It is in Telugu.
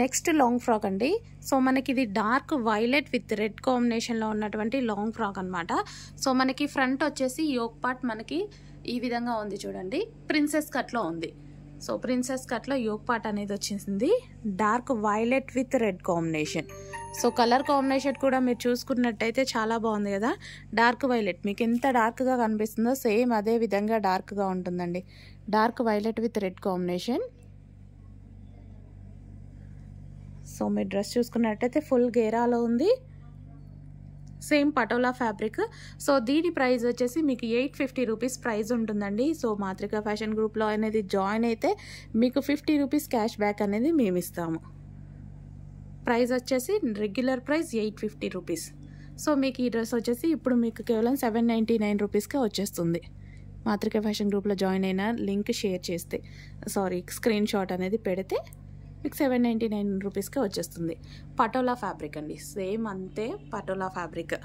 నెక్స్ట్ లాంగ్ ఫ్రాక్ అండి సో మనకి ఇది డార్క్ వైలెట్ విత్ రెడ్ కాంబినేషన్లో ఉన్నటువంటి లాంగ్ ఫ్రాక్ అనమాట సో మనకి ఫ్రంట్ వచ్చేసి యోక్ పార్ట్ మనకి ఈ విధంగా ఉంది చూడండి ప్రిన్సెస్ కట్లో ఉంది సో ప్రిన్సెస్ కట్లో యోక్ పార్ట్ అనేది వచ్చేసింది dark violet with red combination so colour combination కూడా మీరు చూసుకున్నట్టయితే చాలా బాగుంది కదా డార్క్ వైలెట్ మీకు ఎంత డార్క్గా కనిపిస్తుందో సేమ్ అదే విధంగా డార్క్గా ఉంటుందండి dark violet with red combination so మీరు డ్రెస్ చూసుకున్నట్టయితే ఫుల్ గేరాలో ఉంది సేమ్ పటోలా ఫ్యాబ్రిక్ సో దీని ప్రైస్ వచ్చేసి మీకు ఎయిట్ ఫిఫ్టీ రూపీస్ ప్రైస్ ఉంటుందండి సో మాతృక ఫ్యాషన్ గ్రూప్లో అనేది జాయిన్ అయితే మీకు ఫిఫ్టీ రూపీస్ క్యాష్ బ్యాక్ అనేది మేము ఇస్తాము ప్రైస్ వచ్చేసి regular price eight fifty rupees so మీకు ఈ డ్రెస్ వచ్చేసి ఇప్పుడు మీకు కేవలం సెవెన్ నైంటీ నైన్ రూపీస్కే వచ్చేస్తుంది మాతృక ఫ్యాషన్ గ్రూప్లో జాయిన్ అయిన లింక్ షేర్ చేస్తే సారీ స్క్రీన్ షాట్ అనేది పెడితే మీకు సెవెన్ నైంటీ నైన్ రూపీస్కే వచ్చేస్తుంది పటోలా ఫ్యాబ్రిక్ అండి సేమ్ అంతే పటోలా ఫ్యాబ్రిక్